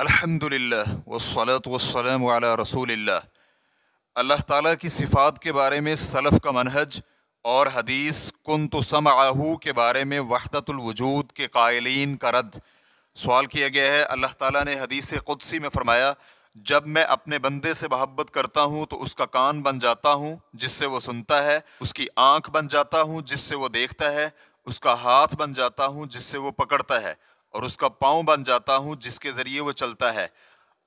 अल्हम्दुलिल्लाह वसलात वसलम वाला रसूलिल्लाह अल्लाह ताला की सिफ़ात के बारे में सलफ़ का मनहज और हदीस कन तो आहू के बारे में वहदतुलवजूद के कायलीन का रद्द सवाल किया गया है अल्लाह ताला ने हदीस क़ुदसी में फ़रमाया जब मैं अपने बंदे से महब्बत करता हूँ तो उसका कान बन जाता हूँ जिससे वो सुनता है उसकी आँख बन जाता हूँ जिससे वो देखता है उसका हाथ बन जाता हूँ जिससे वो पकड़ता है और उसका पाँव बन जाता हूँ जिसके ज़रिए वो चलता है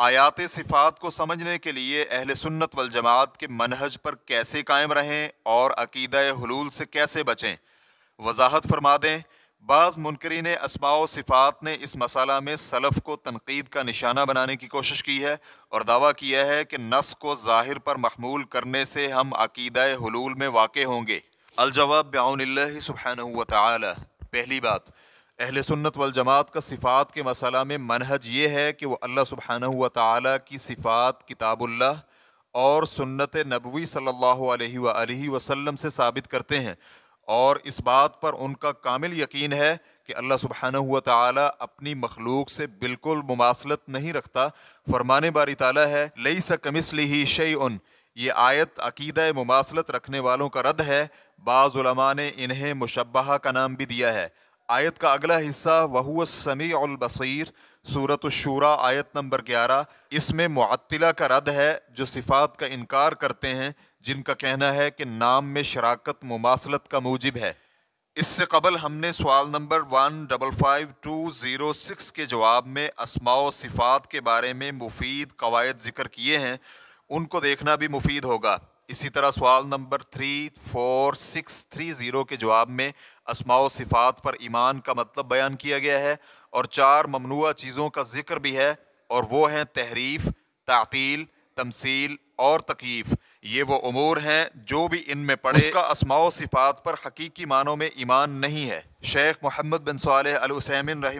आयात सिफात को समझने के लिए अहल सुन्नत वल जमात के मनहज पर कैसे कायम रहें और अकीद हलूल से कैसे बचें वजाहत फरमा दें बाज़ ने असमाओ सिफ़ात ने इस मसाला में सलफ़ को तनकीद का निशाना बनाने की कोशिश की है और दावा किया है कि नस को ज़ाहिर पर महमूल करने से हम अकीद हलूल में वाक़ होंगे अलजवाब ब्याउन सुबहान पहली बात अहल सुन्नत वल जमात का सिफ़ात के मसला में मनहज ये है कि वह अल्लाह सुबहाना हुआ ताली की सिफ़ात किताबुल्ला और सुन्नत नबवी सल्लल्लाहु अलैहि वसल्लम से साबित करते हैं और इस बात पर उनका कामिल यकीन है कि अल्लाह सुबहाना हुआ ताली अपनी मखलूक से बिल्कुल मुमासलत नहीं रखता फरमाने बारी ताला है लई सा कमिसली ही शई उन ये आयत अकीद मुमासलत रखने वालों का रद्द है बाज़ुलमा ने इन्हें मुशबहा का नाम भी दिया है आयत का अगला हिस्सा वहू समी बसीर सूरत शूरा आयत नंबर ग्यारह इसमें मुअत्तला का रद है जो सिफात का इनकार करते हैं जिनका कहना है कि नाम में शराकत मुमासलत का मूजिब है इससे कबल हमने सवाल number one double five two zero six के जवाब में असमाओ सिफात के बारे में मुफीद कवायद ज़िक्र किए हैं उनको देखना भी मुफीद होगा इसी तरह सवाल number three four six three zero के जवाब में असमाओ सिफात पर ईमान का मतलब बयान किया गया है और चार ममनुआ चीज़ों का जिक्र भी है और वो हैं तहरीफ तातील तमसील और तकीफ़ ये वो अमूर हैं जो भी इनमें पड़े उसका असमाओ सिफात पर हकीकी मानों में ईमान नहीं है शेख मोहम्मद बिन सालसैमिन रही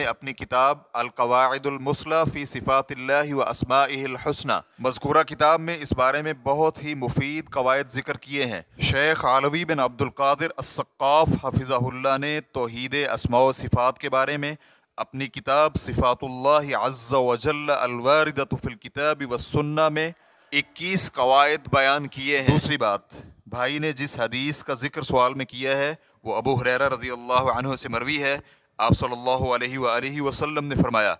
ने अपनी किताब अलकवायदुलमसला फ़ी सिफ़ात व असमाहसना मजकूरा किताब में इस बारे में बहुत ही मुफीद कवायद जिक्र किए हैं शेख आलवी बिन अब्दुल्कर असक़ाफ़ हफिज़ाहुल्ला ने तोहद असमाओ सिफ़ात के बारे में अपनी किताब सिफ़ातल्लाजल्लादातफ़िलकिताब वसन्ना में 21 कवायद बयान किए हैं दूसरी बात भाई ने जिस हदीस का जिक्र सवाल में किया है वो अबू हरेरा रजी अल्लाह से मरवी है आप सल्ला वसलम ने फरमाया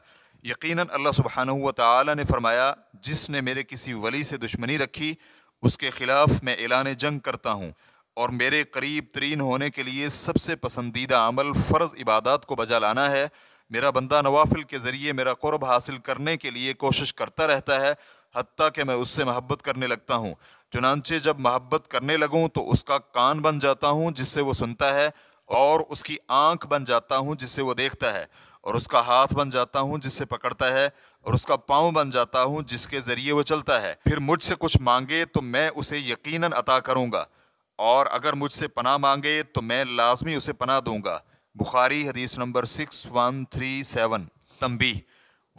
यकीनन अल्लाह सुबहान व ने फरमाया जिसने मेरे किसी वली से दुश्मनी रखी उसके ख़िलाफ़ मैं ऐलान जंग करता हूँ और मेरे करीब तरीन होने के लिए सबसे पसंदीदा अमल फ़र्ज़ इबादत को बजा लाना है मेरा बंदा नवाफिल के ज़रिए मेरा क़ुरब हासिल करने के लिए कोशिश करता रहता है हती कि मैं उससे महब्बत करने लगता हूँ चुनानचे जब महब्बत करने लगूँ तो उसका कान बन जाता हूँ जिससे वो सुनता है और उसकी आँख बन जाता हूँ जिससे वो देखता है और उसका हाथ बन जाता हूँ जिससे पकड़ता है और उसका पाँव बन जाता हूँ जिसके ज़रिए वो चलता है फिर मुझसे कुछ मांगे तो मैं उसे यकीनन अता करूँगा और अगर मुझसे पना मांगे तो मैं लाजमी उसे पना दूँगा बुखारी हदीस number six one three seven तम्बी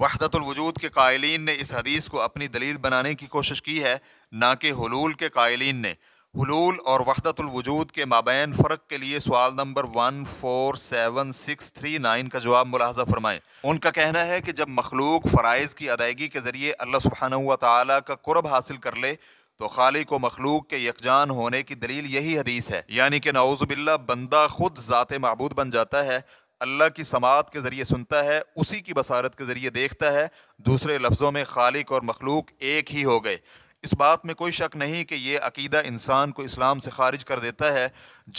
वहदतुलवजूद के कायलिन ने इस हदीस को अपनी दलील बनाने की कोशिश की है ना कि हलूल के कायलिन ने हलूल और वहदतुलवजूद के माबैन फ़र्क के लिए सवाल number one four seven six three nine का जवाब मुलाजा फरमाएं उनका कहना है कि जब मखलूक फ़रज़ की अदायगी के ज़रिए अल्लाह सुबहाना हुआ का क़ुरब हासिल कर ले तो खालिक व मखलूक के यकजान होने की दलील यही हदीस है यानी कि नाउज़बिल्ला बंदा खुद ज़ात महबूद बन जाता है अल्लाह की समात के ज़रिए सुनता है उसी की बसारत के ज़रिए देखता है दूसरे लफ्ज़ों में खालिक और मखलूक एक ही हो गए इस बात में कोई शक नहीं कि यह अकीदा इंसान को इस्लाम से खारिज कर देता है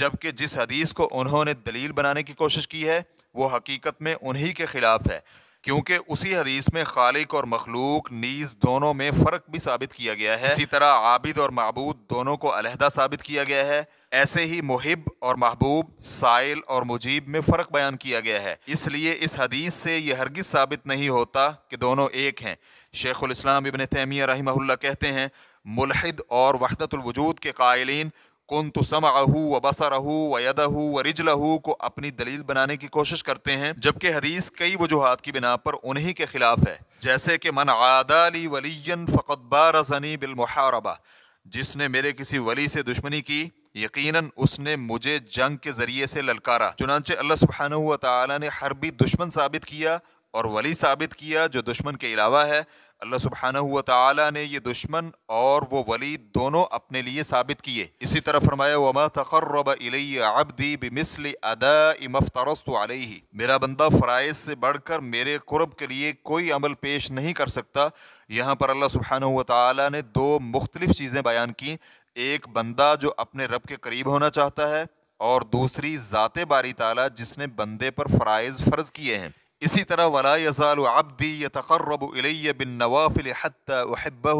जबकि जिस हदीस को उन्होंने दलील बनाने की कोशिश की है वो हकीकत में उन्हीं के ख़िलाफ़ है क्योंकि उसी हदीस में खालिक और मखलूक नीज दोनों में फ़र्क भी साबित किया गया है इसी तरह आबिद और महबूद दोनों को अलहदा साबित किया गया है ऐसे ही मुहिब और महबूब साइल और मुजीब में फ़र्क बयान किया गया है इसलिए इस हदीस से यह हरगिज़ साबित नहीं होता कि दोनों एक हैं शेखुल इस्लाम इबन तैमिया रही कहते हैं मुलहद और वहदतुलवजूद के कायलीन कौन तो समाहू व बसरहू व यदहू व रिजलहू को अपनी दलील बनाने की कोशिश करते हैं जबकि हदीस कई वजूहत की बिना पर उन्हीं के खिलाफ है जैसे कि मन आदाली वलियन फ़कतबा जनी बिलमहारबा जिसने मेरे किसी वली से दुश्मनी की यकीनन उसने मुझे जंग के जरिए से ललकारा चुनाचे अल्लाह सुबहाना ने हरबी दुश्मन साबित किया और वली साबित किया जो दुश्मन के अलावा है अल्लाह सुबहाना हुआ ताला ने ये दुश्मन और वो वली दोनों अपने लिए साबित किए इसी तरह फरमाया अदा मेरा बंदा फ़राइज से बढ़कर मेरे कुरब के लिए कोई अमल पेश नहीं कर सकता यहाँ पर अल्लाह सुबहाना हुआ ने दो मुख्तलिफ़ चीज़ें बयान की एक बंदा जो अपने रब के करीब होना चाहता है और दूसरी ज़ात बारी ताला जिसने बंदे पर फ़राइज़ फ़र्ज़ किए हैं इसी तरह वला यज़ाल अब्दी तकर्रब अलैया बिन नवाफिल हत्ता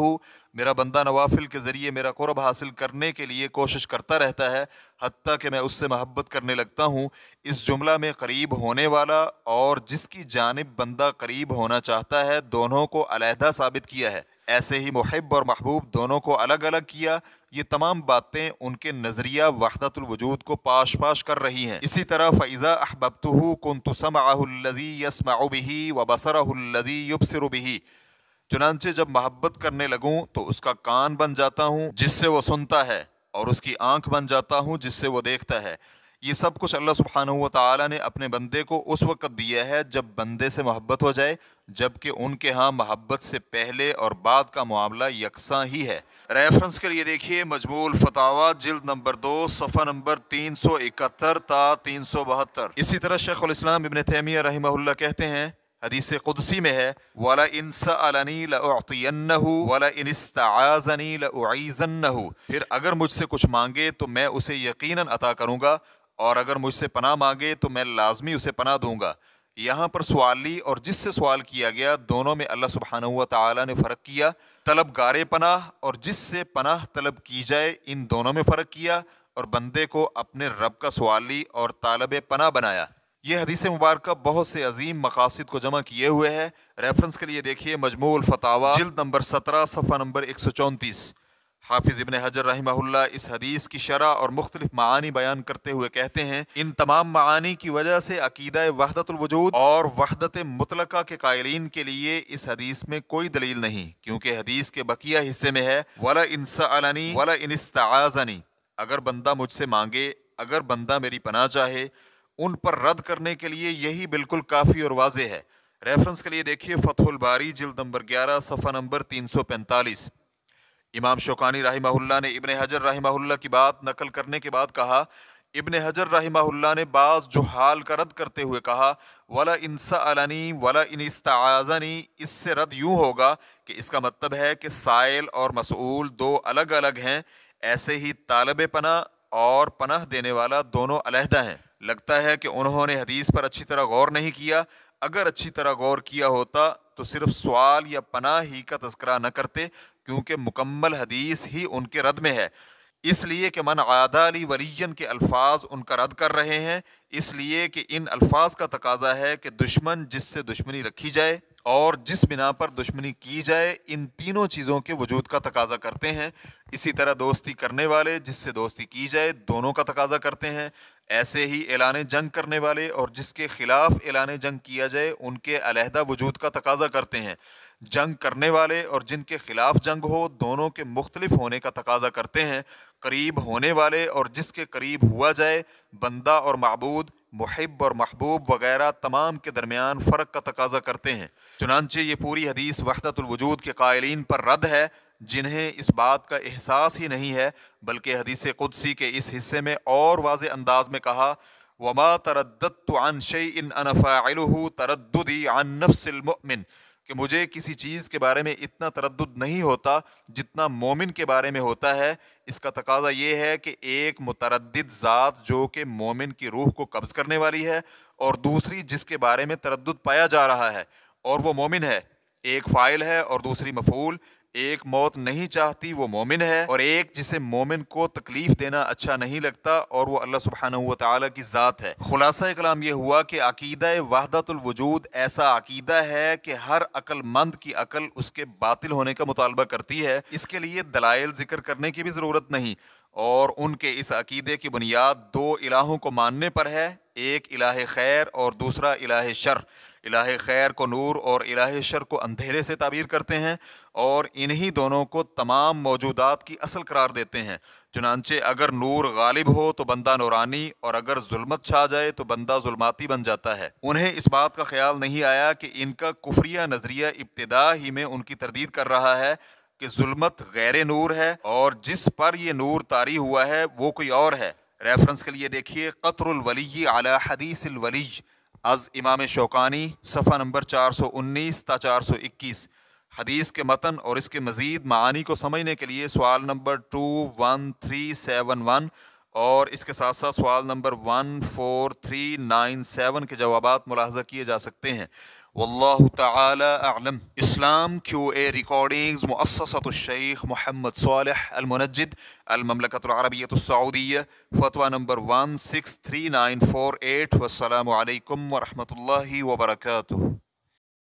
मेरा बंदा नवाफिल के ज़रिए मेरा क़ुरब हासिल करने के लिए कोशिश करता रहता है हती कि मैं उससे महब्बत करने लगता हूँ इस जुमला में करीब होने वाला और जिसकी जानब बंदा करीब होना चाहता है दोनों को अलहदा साबित किया है ऐसे ही महब और महबूब दोनों को अलग अलग किया ये तमाम बातें उनके नज़रिया वजूद को पाश पाश कर रही हैं इसी तरह फ़ैज़ा अहबबतु कन तसमी यसमाबी व बसरदी युबसरबी चुनानचे जब मोहब्बत करने लगूँ तो उसका कान बन जाता हूँ जिससे वो सुनता है और उसकी आंख बन जाता हूँ जिससे वो देखता है ये सब कुछ अल्लाह सुबहान ताली ने अपने बंदे को उस वक़्त दिया है जब बंदे से मोहब्बत हो जाए जबकि उनके यहाँ महब्बत से पहले और बाद का मामला यकसा ही है रेफरेंस के लिए देखिए मजमूल फतावा जिल्द नंबर दो सफ़ा नंबर तीन सौ इकहत्तर ता तीन सौ बहत्तर इसी तरह शेखुलस्लाम इबन थेमिया रही कहते हैं हदीस कुदसी में है वाला इनसानी लतियन वाला इनस्ताजनी लईजन फिर अगर मुझसे कुछ मांगे तो मैं उसे यकीन अता करूँगा और अगर मुझसे पना मांगे तो मैं लाजमी उसे पना दूंगा यहाँ पर सवाली और जिससे सवाल किया गया दोनों में अल्लाह सुबहान तला ने फ़र्क किया तलब गारे पनाह और जिससे पनाह तलब की जाए इन दोनों में फ़र्क किया और बंदे को अपने रब का सवाली और तालब पनाह बनाया ये हदीस मुबारक बहुत से अजीम मकासद को जमा किए हुए है रेफरेंस के लिए देखिए मजमूल फ़तावा जिल्द नंबर सत्रह सफ़ा नंबर एक सौ चौंतीस हाफिज़ इबन हजर रही इस हदीस की शरह और मुख्तलिफ मानी बयान करते हुए कहते हैं इन तमाम मानी की वजह से अकीदा वहदतुलवजूद और वहदत मुतलका के कायलीन के लिए इस हदीस में कोई दलील नहीं क्योंकि हदीस के बकिया हिस्से में है वला इनसानी वला इनस्ताजानी अगर बंदा मुझसे मांगे अगर बंदा मेरी पना चाहे उन पर रद्द करने के लिए यही बिल्कुल काफ़ी और वाज है रेफरेंस के लिए देखिए फतहुल बारी जिल्द नंबर ग्यारह सफ़ा नंबर तीन सौ पैंतालीस इमाम शोकानी रही ने इबन हजर रही की बात नकल करने के बाद कहा इबन हजर रही ने बाज़ जो हाल का रद्द करते हुए कहा वाला इंसा अलानी वाला इनस्ताज़नी इससे रद्द यूँ होगा कि इसका मतलब है कि साइल और मसूल दो अलग अलग हैं ऐसे ही तालब पना और पनाह देने वाला दोनों अलहदा हैं लगता है कि उन्होंने हदीस पर अच्छी तरह गौर नहीं किया अगर अच्छी तरह गौर किया होता तो सिर्फ सवाल या पनाह ही का तस्करा न करते क्योंकि मुकम्मल हदीस ही उनके रद में है इसलिए कि मन अली वलीन के अल्फाज उनका रद्द कर रहे हैं इसलिए कि इन अल्फाज का तकाजा है कि दुश्मन जिससे दुश्मनी रखी जाए और जिस बिना पर दुश्मनी की जाए इन तीनों चीज़ों के वजूद का तकाजा करते हैं इसी तरह दोस्ती करने वाले जिससे दोस्ती की जाए दोनों का तकाजा करते हैं ऐसे ही ऐलान जंग करने वाले और जिसके खिलाफ ऐलान जंग किया जाए उनके अलहदा वजूद का तकाजा करते हैं जंग करने वाले और जिनके खिलाफ जंग हो दोनों के मुख्तलिफ होने का तकाजा करते हैं करीब होने वाले और जिसके करीब हुआ जाए बंदा और मबूद महब और महबूब वगैरह तमाम के दरमियान फ़र्क का तकाजा करते हैं चुनानचे ये पूरी हदीस वहदतुलवजूद के कायलिन पर रद्द है जिन्हें इस बात का एहसास ही नहीं है बल्कि हदीस कुदसी के इस हिस्से में और वाज अंदाज में कहा वमा तरदतन इन तरदी आन कि मुझे किसी चीज़ के बारे में इतना तरद नहीं होता जितना मोमिन के बारे में होता है इसका तकाजा ये है कि एक मुतरद ज़ात जो कि मोमिन की रूह को कब्ज़ करने वाली है और दूसरी जिसके बारे में तरद पाया जा रहा है और वो मोमिन है एक फ़ाइल है और दूसरी मफूल एक मौत नहीं चाहती वो मोमिन है और एक जिसे मोमिन को तकलीफ देना अच्छा नहीं लगता और वो अल्लाह सुबहान की ज़ात है खुलासा कलाम यह हुआ कि अकीदा वहदतुलवजूद ऐसा अकीदा है कि हर अकलमंद की अकल उसके बातिल होने का मुतालबा करती है इसके लिए दलाइल जिक्र करने की भी ज़रूरत नहीं और उनके इस अकीदे की बुनियाद दो इलाहों को मानने पर है एक इलाह खैर और दूसरा इलाह शर इलाह खैर को नूर और इलाह शर को अंधेरे से ताबीर करते हैं और इन्हीं दोनों को तमाम मौजूदात की असल करार देते हैं चुनानचे अगर नूर गालिब हो तो बंदा नूरानी और अगर जुलमत छा जाए तो बंदा जुलमाती बन जाता है उन्हें इस बात का ख्याल नहीं आया कि इनका कुफरिया नज़रिया इब्तदा ही में उनकी तरदीद कर रहा है कि जुलमत गैर नूर है और जिस पर यह नूर तारी हुआ है वो कोई और है रेफरेंस के लिए देखिए कतरवली आला हदीस वली अज़ इमाम शौकानी सफ़ा नंबर चार सौ उन्नीस ता चार सौ इक्कीस हदीस के मतन और इसके मज़ीद मानी को समझने के लिए सवाल number two one three seven one और इसके साथ साथ सवाल number one four three nine seven के जवाब मुलाजा किए जा सकते हैं वल्ल तलम इस्लाम क्यू ए रिकॉर्डिंग्स मुससतशेख मोहम्मद सालमनजद अलमलकतरबियतसऊदिया फ़तवा number one six three nine four eight वसलम वरहमल वर्का